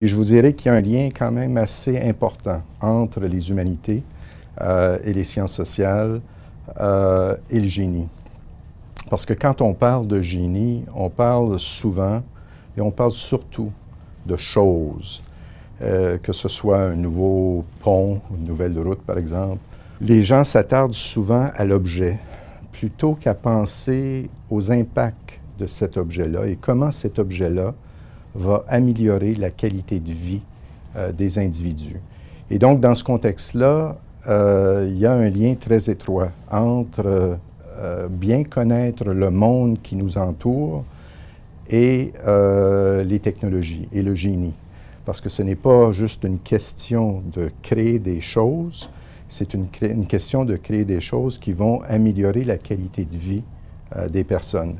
Et je vous dirais qu'il y a un lien quand même assez important entre les humanités euh, et les sciences sociales euh, et le génie. Parce que quand on parle de génie, on parle souvent et on parle surtout de choses, euh, que ce soit un nouveau pont, une nouvelle route par exemple. Les gens s'attardent souvent à l'objet plutôt qu'à penser aux impacts de cet objet-là et comment cet objet-là va améliorer la qualité de vie euh, des individus. Et donc, dans ce contexte-là, euh, il y a un lien très étroit entre euh, bien connaître le monde qui nous entoure et les technologies et le génie. Parce que ce n'est pas juste une question de créer des choses, c'est une, question de créer des choses qui vont améliorer la qualité de vie des personnes.